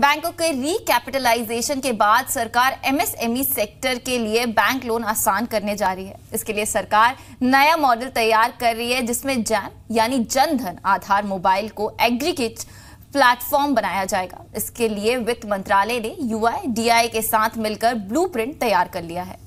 बैंकों के रिकैपिटलाइजेशन के बाद सरकार एमएसएमई सेक्टर e के लिए बैंक लोन आसान करने जा रही है इसके लिए सरकार नया मॉडल तैयार कर रही है जिसमें जैन यानी जनधन आधार मोबाइल को एग्रीकेट प्लेटफॉर्म बनाया जाएगा इसके लिए वित्त मंत्रालय ने यूआई डीआई के साथ मिलकर ब्लूप्रिंट तैयार कर लिया है